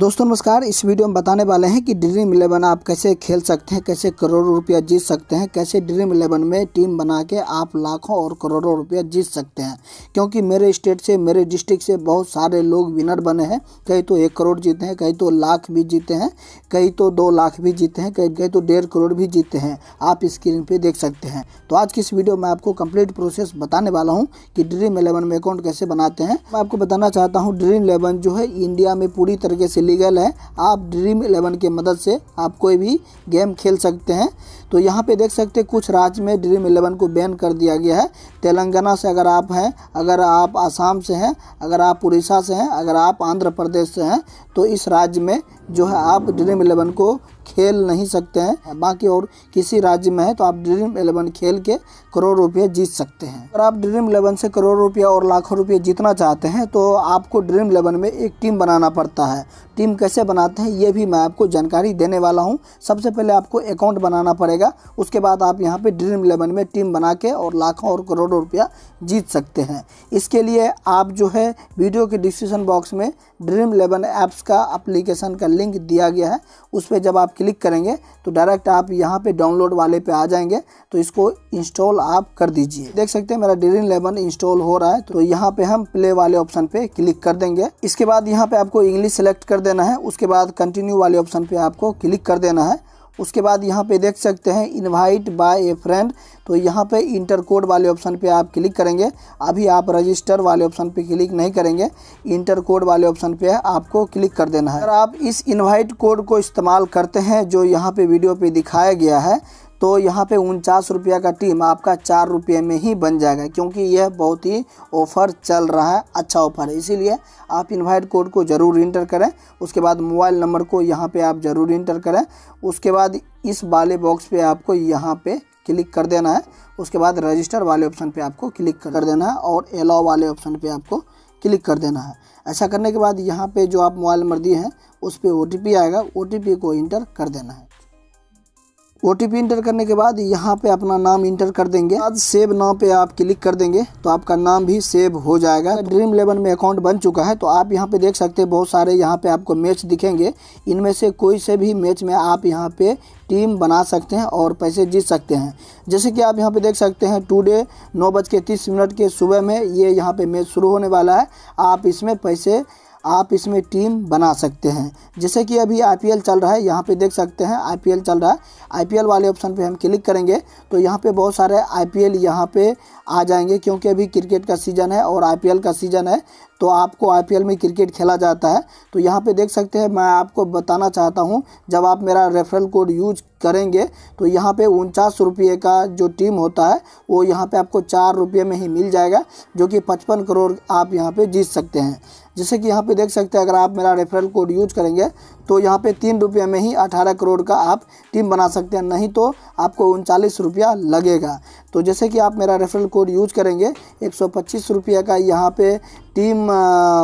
दोस्तों नमस्कार इस वीडियो में बताने वाले हैं कि ड्रीम इलेवन आप कैसे खेल सकते हैं कैसे करोड़ों रुपया जीत सकते हैं कैसे ड्रीम इलेवन में टीम बना के आप लाखों और करोड़ों रुपया जीत सकते हैं क्योंकि मेरे स्टेट से मेरे डिस्ट्रिक्ट से बहुत सारे लोग विनर बने हैं कहीं तो एक करोड़ जीते हैं कहीं तो लाख भी जीते हैं कहीं तो दो लाख भी जीते हैं कहीं कहीं तो डेढ़ करोड़ भी जीते हैं आप स्क्रीन पर देख सकते हैं तो आज की इस वीडियो में आपको कंप्लीट प्रोसेस बताने वाला हूँ कि ड्रीम इलेवन में अकाउंट कैसे बनाते हैं मैं आपको बताना चाहता हूँ ड्रीम इलेवन जो है इंडिया में पूरी तरीके से लीगल है आप ड्रीम इलेवन के मदद से आप कोई भी गेम खेल सकते हैं तो यहाँ पे देख सकते हैं कुछ राज्य में ड्रीम इलेवन को बैन कर दिया गया है तेलंगाना से अगर आप हैं अगर आप आसाम से हैं अगर आप उड़ीसा से हैं अगर आप आंध्र प्रदेश से हैं तो इस राज्य में जो है आप ड्रीम इलेवन को खेल नहीं सकते हैं हाँ, बाकी और किसी राज्य में है तो आप ड्रीम इलेवन खेल के करोड़ रुपये जीत सकते हैं अगर आप ड्रीम इलेवन से करोड़ रुपया और लाखों रुपये जीतना चाहते हैं तो आपको ड्रीम इलेवन में एक टीम बनाना पड़ता है टीम कैसे बनाते हैं ये भी मैं आपको जानकारी देने वाला हूँ सबसे पहले आपको अकाउंट बनाना पड़ेगा उसके बाद आप यहाँ पर ड्रीम इलेवन में टीम बना के और लाखों और करोड़ों रुपया जीत सकते हैं इसके लिए आप जो है वीडियो के डिस्क्रिप्शन बॉक्स में ड्रीम इलेवन ऐप्स का अप्लीकेशन का लिंक दिया गया है उस पर जब आप आप क्लिक करेंगे तो डायरेक्ट आप यहाँ पे डाउनलोड वाले पे आ जाएंगे तो इसको इंस्टॉल आप कर दीजिए देख सकते हैं मेरा ड्रीम इलेवन इंस्टॉल हो रहा है तो यहाँ पे हम प्ले वाले ऑप्शन पे क्लिक कर देंगे इसके बाद यहाँ पे आपको इंग्लिश सेलेक्ट कर देना है उसके बाद कंटिन्यू वाले ऑप्शन पे आपको क्लिक कर देना है उसके बाद यहाँ पे देख सकते हैं इनवाइट बाय ए फ्रेंड तो यहाँ पे इंटर कोड वाले ऑप्शन पे आप क्लिक करेंगे अभी आप रजिस्टर वाले ऑप्शन पे क्लिक नहीं करेंगे इंटर कोड वाले ऑप्शन पे आपको क्लिक कर देना है अगर आप इस इनवाइट कोड को इस्तेमाल करते हैं जो यहाँ पे वीडियो पे दिखाया गया है तो यहाँ पे उनचास रुपया का टीम आपका चार रुपये में ही बन जाएगा क्योंकि यह बहुत ही ऑफ़र चल रहा है अच्छा ऑफ़र है इसीलिए आप इन्वाइट कोड को ज़रूर इंटर करें उसके बाद मोबाइल नंबर को यहाँ पे आप ज़रूर इंटर करें उसके बाद इस वाले बॉक्स पे आपको यहाँ पे क्लिक कर देना है उसके बाद रजिस्टर वाले ऑप्शन पर आपको क्लिक कर देना है और एलाओ वाले ऑप्शन पर आपको क्लिक कर देना है ऐसा करने के बाद यहाँ पर जो आप मोबाइल नंबर दिए हैं उस पर ओ आएगा ओ को इंटर कर देना है ओ इंटर करने के बाद यहाँ पे अपना नाम इंटर कर देंगे आज सेव नाम पे आप क्लिक कर देंगे तो आपका नाम भी सेव हो जाएगा ड्रीम इलेवन में अकाउंट बन चुका है तो आप यहाँ पे देख सकते हैं बहुत सारे यहाँ पे आपको मैच दिखेंगे इनमें से कोई से भी मैच में आप यहाँ पे टीम बना सकते हैं और पैसे जीत सकते हैं जैसे कि आप यहाँ पर देख सकते हैं डे नौ बज के तीस मिनट के सुबह में ये यहाँ पे मैच शुरू होने वाला है आप इसमें पैसे आप इसमें टीम बना सकते हैं जैसे कि अभी आई चल रहा है यहाँ पे देख सकते हैं आई चल रहा है आई वाले ऑप्शन पे हम क्लिक करेंगे तो यहाँ पे बहुत सारे आई पी एल यहाँ पर आ जाएंगे क्योंकि अभी क्रिकेट का सीज़न है और आई का सीज़न है तो आपको आई में क्रिकेट खेला जाता है तो यहाँ पे देख सकते हैं मैं आपको बताना चाहता हूँ जब आप मेरा रेफरल कोड यूज करेंगे तो यहाँ पे उनचास रुपये का जो टीम होता है वो यहाँ पे आपको चार रुपये में ही मिल जाएगा जो कि पचपन करोड़ आप यहाँ पे जीत सकते हैं जैसे कि यहाँ पे देख सकते हैं अगर आप मेरा रेफरल कोड यूज करेंगे तो यहाँ पे तीन रुपये में ही अठारह करोड़ का आप टीम बना सकते हैं नहीं तो आपको उनचालीस रुपया लगेगा तो जैसे कि आप मेरा रेफरल कोड यूज करेंगे एक सौ पच्चीस रुपये का यहाँ पे टीम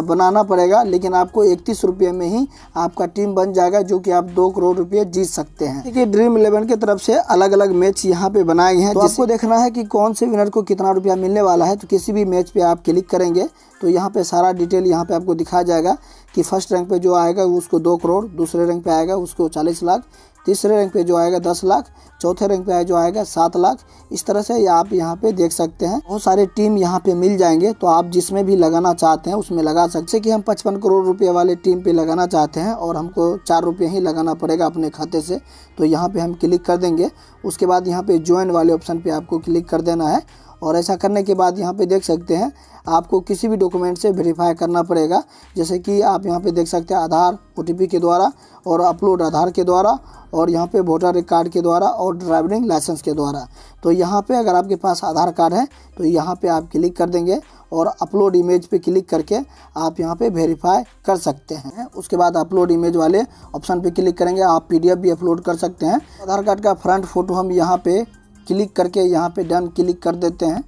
बनाना पड़ेगा लेकिन आपको इकतीस रुपये में ही आपका टीम बन जाएगा जो कि आप दो करोड़ रुपये जीत सकते हैं देखिए ड्रीम इलेवन की तरफ से अलग अलग मैच यहाँ पे बनाए हैं तो आपको देखना है कि कौन से विनर को कितना रुपया मिलने वाला है तो किसी भी मैच पे आप क्लिक करेंगे तो यहाँ पे सारा डिटेल यहाँ पे आपको दिखाया जाएगा कि फर्स्ट रैंक पे जो आएगा उसको दो करोड़ दूसरे रैंक पे आएगा उसको चालीस लाख तीसरे रैंक पे जो आएगा दस लाख चौथे रैंक पे जो आएगा सात लाख इस तरह से आप यहाँ पे देख सकते हैं बहुत सारे टीम यहाँ पे मिल जाएंगे तो आप जिसमें भी लगाना चाहते हैं उसमें लगा सकते हैं कि हम पचपन करोड़ रुपये वाले टीम पे लगाना चाहते हैं और हमको चार रुपये ही लगाना पड़ेगा अपने खाते से तो यहाँ पर हम क्लिक कर देंगे उसके बाद यहाँ पर ज्वाइन वाले ऑप्शन पर आपको क्लिक कर देना है और ऐसा करने के बाद यहाँ पे देख सकते हैं आपको किसी भी डॉक्यूमेंट से वेरीफाई करना पड़ेगा जैसे कि आप यहाँ पे देख सकते हैं आधार ओ के द्वारा और अपलोड आधार के द्वारा और यहाँ पे वोटर कार्ड के द्वारा और ड्राइविंग लाइसेंस के द्वारा तो यहाँ पे अगर आपके पास आधार कार्ड है तो यहाँ पे आप क्लिक कर देंगे और अपलोड इमेज पे क्लिक करके आप यहाँ पे वेरीफाई कर सकते हैं उसके बाद अपलोड इमेज वाले ऑप्शन पे क्लिक करेंगे आप पीडीएफ भी अपलोड कर सकते हैं आधार कार्ड का फ्रंट फ़ोटो हम यहाँ पे क्लिक करके यहाँ पे डन क्लिक कर देते हैं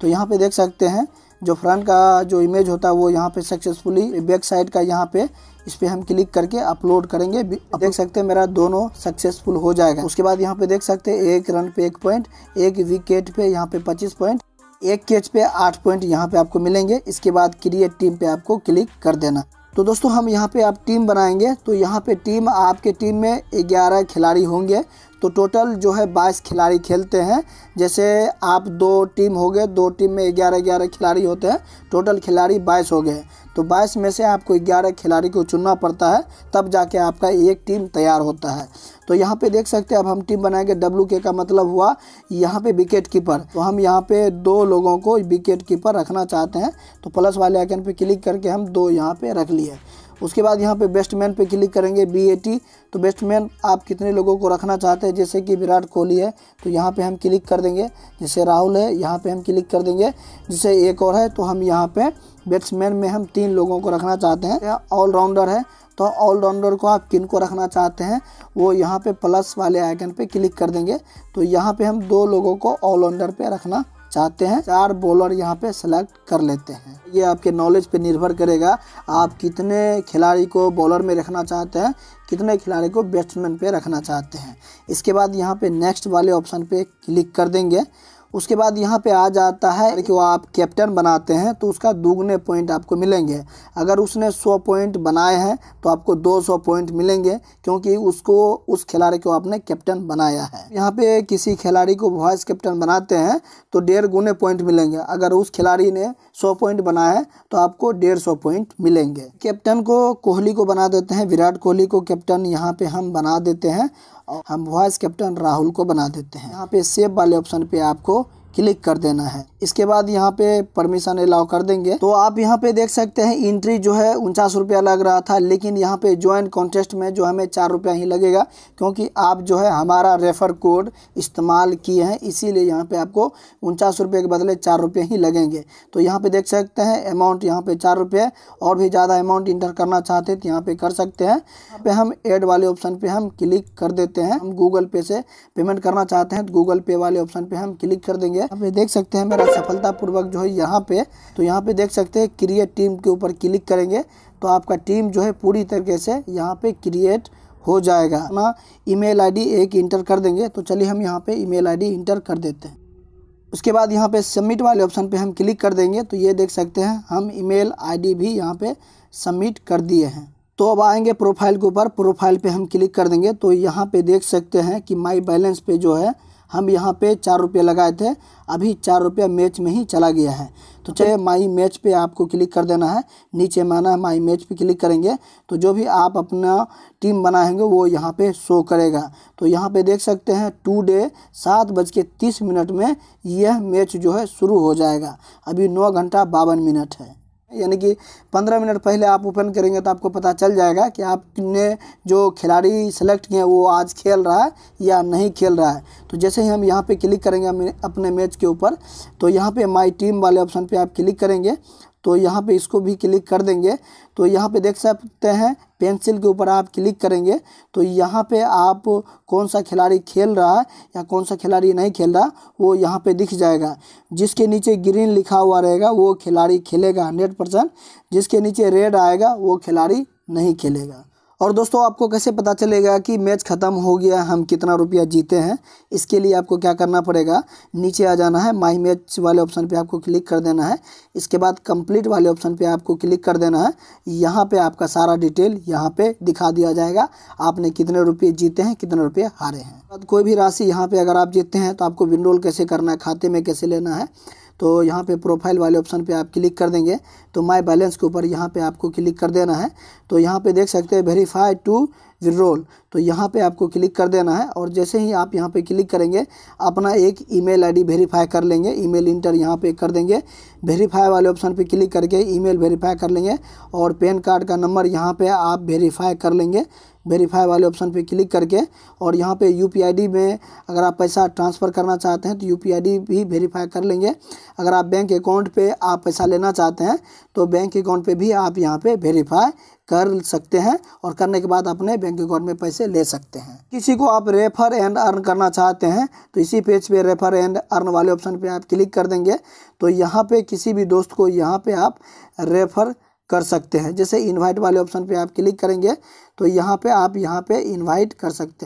तो यहाँ पे देख सकते हैं जो फ्रंट का जो इमेज होता है वो यहाँ पे सक्सेसफुली बैक साइड का यहाँ पे इस पर हम क्लिक करके अपलोड करेंगे देख सकते हैं मेरा दोनों सक्सेसफुल हो जाएगा उसके बाद यहाँ पे देख सकते हैं एक रन पे एक पॉइंट एक विकेट पे यहाँ पे पच्चीस पॉइंट एक कैच पे आठ पॉइंट यहाँ पे आपको मिलेंगे इसके बाद क्रिएट टीम पे आपको क्लिक कर देना तो दोस्तों हम यहाँ पे आप टीम बनाएंगे तो यहाँ पे टीम आपके टीम में ग्यारह खिलाड़ी होंगे तो टोटल जो है बाईस खिलाड़ी खेलते हैं जैसे आप दो टीम हो गए दो टीम में ग्यारह ग्यारह खिलाड़ी होते हैं टोटल खिलाड़ी बाईस हो गए तो बाईस में से आपको ग्यारह खिलाड़ी को चुनना पड़ता है तब जाके आपका एक टीम तैयार होता है तो यहाँ पे देख सकते हैं अब हम टीम बनाएंगे डब्ल्यू के का मतलब हुआ यहाँ पे विकेट कीपर तो हम यहाँ पे दो लोगों को विकेट कीपर रखना चाहते हैं तो प्लस वाले आइकन पे क्लिक करके हम दो यहाँ पे रख लिए उसके बाद यहाँ पे बेस्टमैन पे क्लिक करेंगे बी तो बेस्टमैन आप कितने लोगों को रखना चाहते हैं जैसे कि विराट कोहली है तो यहाँ पे हम क्लिक कर देंगे जैसे राहुल है यहाँ पे हम क्लिक कर देंगे जैसे एक और है तो हम यहाँ पे बैट्समैन में हम तीन लोगों को रखना चाहते हैं ऑलराउंडर है तो ऑलराउंडर को आप किन को रखना चाहते हैं वो यहाँ पर प्लस वाले आइकन पर क्लिक कर देंगे तो यहाँ पर हम दो लोगों को ऑलराउंडर पर रखना चाहते हैं चार बॉलर यहाँ पे सेलेक्ट कर लेते हैं ये आपके नॉलेज पे निर्भर करेगा आप कितने खिलाड़ी को बॉलर में रखना चाहते हैं कितने खिलाड़ी को बैट्समैन पे रखना चाहते हैं इसके बाद यहाँ पे नेक्स्ट वाले ऑप्शन पे क्लिक कर देंगे उसके बाद यहाँ पे आ जाता है कि वो आप कैप्टन बनाते हैं तो उसका दोगुने पॉइंट आपको मिलेंगे अगर उसने सौ पॉइंट बनाए हैं तो आपको दो सौ पॉइंट मिलेंगे क्योंकि उसको उस खिलाड़ी को आपने कैप्टन बनाया है यहाँ पे किसी खिलाड़ी को वॉइस कैप्टन बनाते हैं तो डेढ़ गुने पॉइंट मिलेंगे अगर उस खिलाड़ी ने सौ पॉइंट बनाए तो आपको डेढ़ सौ पॉइंट मिलेंगे कैप्टन को कोहली को बना देते हैं विराट कोहली को कैप्टन यहाँ पर हम बना देते हैं और हम वॉइस कैप्टन राहुल को बना देते हैं यहाँ पे सेव वाले ऑप्शन पे आपको क्लिक कर देना है इसके बाद यहाँ पे परमिशन अलाउ कर देंगे तो आप यहाँ पे देख सकते हैं इंट्री जो है उनचास रुपया लग रहा था लेकिन यहाँ पे ज्वाइन कॉन्टेस्ट में जो हमें चार रुपया ही लगेगा क्योंकि आप जो है हमारा रेफर कोड इस्तेमाल किए हैं इसीलिए यहाँ पे आपको उनचास रुपये के बदले चार रुपये ही लगेंगे तो यहाँ पर देख सकते हैं अमाउंट यहाँ पर चार रुपये और भी ज़्यादा अमाउंट इंटर करना चाहते तो यहाँ पर कर सकते हैं यहाँ पे हम एड वाले ऑप्शन पर हम क्लिक कर देते हैं हम गूगल पे से पेमेंट करना चाहते हैं तो गूगल पे वाले ऑप्शन पर हम क्लिक कर देंगे आप देख सकते हैं मेरा और सफलतापूर्वक जो है यहाँ पे तो यहाँ पे देख सकते हैं क्रिएट टीम के ऊपर क्लिक करेंगे तो आपका टीम जो है पूरी तरीके से यहाँ पे क्रिएट हो जाएगा अपना ईमेल आईडी एक इंटर कर देंगे तो चलिए हम यहाँ पे ईमेल आईडी इंटर कर देते हैं उसके बाद यहाँ पे सबमिट वाले ऑप्शन पे हम क्लिक कर देंगे तो ये देख सकते हैं हम ईमेल आईडी भी यहाँ पे सबमिट कर दिए हैं तो अब आएंगे प्रोफाइल के ऊपर प्रोफाइल पे हम क्लिक कर देंगे तो यहाँ पे देख सकते हैं कि माई बैलेंस पे जो है हम यहाँ पे चार रुपये लगाए थे अभी चार रुपया मैच में ही चला गया है तो चलिए माई मैच पे आपको क्लिक कर देना है नीचे माना है माई मैच पे क्लिक करेंगे तो जो भी आप अपना टीम बनाएंगे वो यहाँ पे शो करेगा तो यहाँ पे देख सकते हैं टू डे सात बज के तीस मिनट में यह मैच जो है शुरू हो जाएगा अभी नौ घंटा बावन मिनट है यानी कि पंद्रह मिनट पहले आप ओपन करेंगे तो आपको पता चल जाएगा कि आपने जो खिलाड़ी सेलेक्ट किए हैं वो आज खेल रहा है या नहीं खेल रहा है तो जैसे ही हम यहाँ पे क्लिक करेंगे अपने मैच के ऊपर तो यहाँ पे माय टीम वाले ऑप्शन पे आप क्लिक करेंगे तो यहाँ पे इसको भी क्लिक कर देंगे तो यहाँ पे देख सकते हैं पेंसिल के ऊपर आप क्लिक करेंगे तो यहाँ पे आप कौन सा खिलाड़ी खेल रहा है या कौन सा खिलाड़ी नहीं खेल रहा वो यहाँ पे दिख जाएगा जिसके नीचे ग्रीन लिखा हुआ रहेगा वो खिलाड़ी खेलेगा हंड्रेड परसेंट जिसके नीचे रेड आएगा वो खिलाड़ी नहीं खेलेगा और दोस्तों आपको कैसे पता चलेगा कि मैच ख़त्म हो गया हम कितना रुपया जीते हैं इसके लिए आपको क्या करना पड़ेगा नीचे आ जाना है माई मैच वाले ऑप्शन पे आपको क्लिक कर देना है इसके बाद कंप्लीट वाले ऑप्शन पे आपको क्लिक कर देना है यहाँ पे आपका सारा डिटेल यहाँ पे दिखा दिया जाएगा आपने कितने रुपये जीते हैं कितने रुपये हारे हैं कोई भी राशि यहाँ पर अगर आप जीतते हैं तो आपको विनरोल कैसे करना है खाते में कैसे लेना है तो यहाँ पे प्रोफाइल वाले ऑप्शन पे आप क्लिक कर देंगे तो माय बैलेंस के ऊपर यहाँ पे आपको क्लिक कर देना है तो यहाँ पे देख सकते हैं वेरीफाई टू विड्रोल तो यहाँ पे आपको क्लिक कर देना है और जैसे ही आप यहाँ पे क्लिक करेंगे अपना एक ईमेल आईडी वेरीफाई कर लेंगे ईमेल इंटर यहाँ पे कर देंगे वेरीफाई वाले ऑप्शन पे क्लिक करके ईमेल वेरीफाई कर लेंगे और पैन कार्ड का नंबर यहाँ पे आप वेरीफाई कर लेंगे वेरीफाई वाले ऑप्शन पे क्लिक करके और यहाँ पे यू में अगर आप पैसा ट्रांसफ़र करना चाहते हैं तो यू भी वेरीफाई कर लेंगे अगर आप बैंक अकाउंट पे आप पैसा लेना चाहते हैं तो बैंक अकाउंट पे भी आप यहाँ पे वेरीफाई कर सकते हैं और करने के बाद अपने बैंक अकाउंट में पैसे ले सकते हैं किसी को आप रेफर एंड अर्न करना चाहते हैं तो इसी पेज पे रेफर एंड अर्न वाले ऑप्शन पे आप क्लिक कर देंगे तो यहाँ पे किसी भी दोस्त को यहाँ पे आप रेफर कर सकते हैं जैसे इनवाइट वाले ऑप्शन पे आप क्लिक करेंगे तो यहाँ पे आप यहाँ पे इनवाइट कर सकते हैं